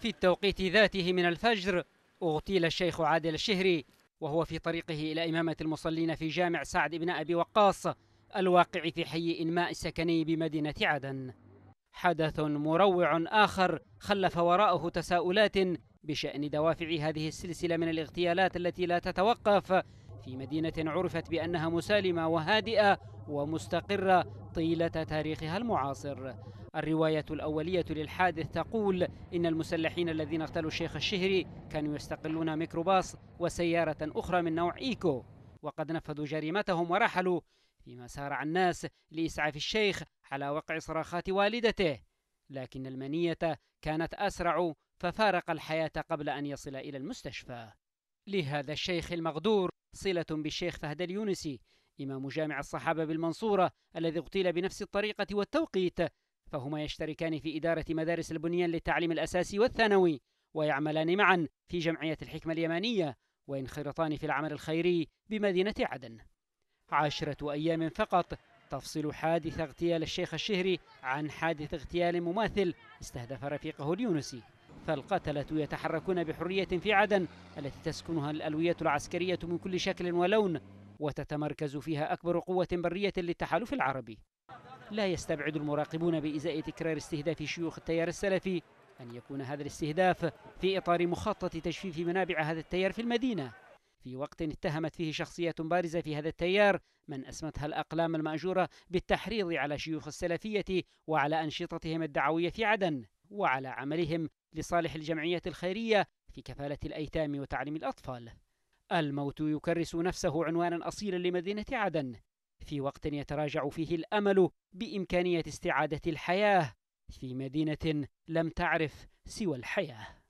في التوقيت ذاته من الفجر اغتيل الشيخ عادل الشهري وهو في طريقه إلى إمامة المصلين في جامع سعد بن أبي وقاص الواقع في حي إنماء السكني بمدينة عدن حدث مروع آخر خلف وراءه تساؤلات بشأن دوافع هذه السلسلة من الاغتيالات التي لا تتوقف في مدينة عرفت بأنها مسالمة وهادئة ومستقرة طيلة تاريخها المعاصر الرواية الأولية للحادث تقول إن المسلحين الذين اغتالوا الشيخ الشهري كانوا يستقلون ميكروباص وسيارة أخرى من نوع إيكو وقد نفذوا جريمتهم ورحلوا فيما سارع الناس لإسعاف الشيخ على وقع صراخات والدته لكن المنية كانت أسرع ففارق الحياة قبل أن يصل إلى المستشفى لهذا الشيخ المغدور صلة بالشيخ فهد اليونسي إمام جامع الصحابة بالمنصورة الذي اغتيل بنفس الطريقة والتوقيت فهما يشتركان في إدارة مدارس البنيان للتعليم الأساسي والثانوي ويعملان معا في جمعية الحكمة اليمانية وينخرطان في العمل الخيري بمدينة عدن عشرة أيام فقط تفصل حادث اغتيال الشيخ الشهري عن حادث اغتيال مماثل استهدف رفيقه اليونسي فالقتلة يتحركون بحرية في عدن التي تسكنها الألوية العسكرية من كل شكل ولون وتتمركز فيها أكبر قوة برية للتحالف العربي لا يستبعد المراقبون بإزاء تكرار استهداف شيوخ التيار السلفي أن يكون هذا الاستهداف في إطار مخطط تجفيف منابع هذا التيار في المدينة في وقت اتهمت فيه شخصيات بارزة في هذا التيار من أسمتها الأقلام المأجورة بالتحريض على شيوخ السلفية وعلى أنشطتهم الدعوية في عدن وعلى عملهم لصالح الجمعيات الخيرية في كفالة الأيتام وتعليم الأطفال الموت يكرس نفسه عنوانا أصيلا لمدينة عدن في وقت يتراجع فيه الأمل بإمكانية استعادة الحياة في مدينة لم تعرف سوى الحياة.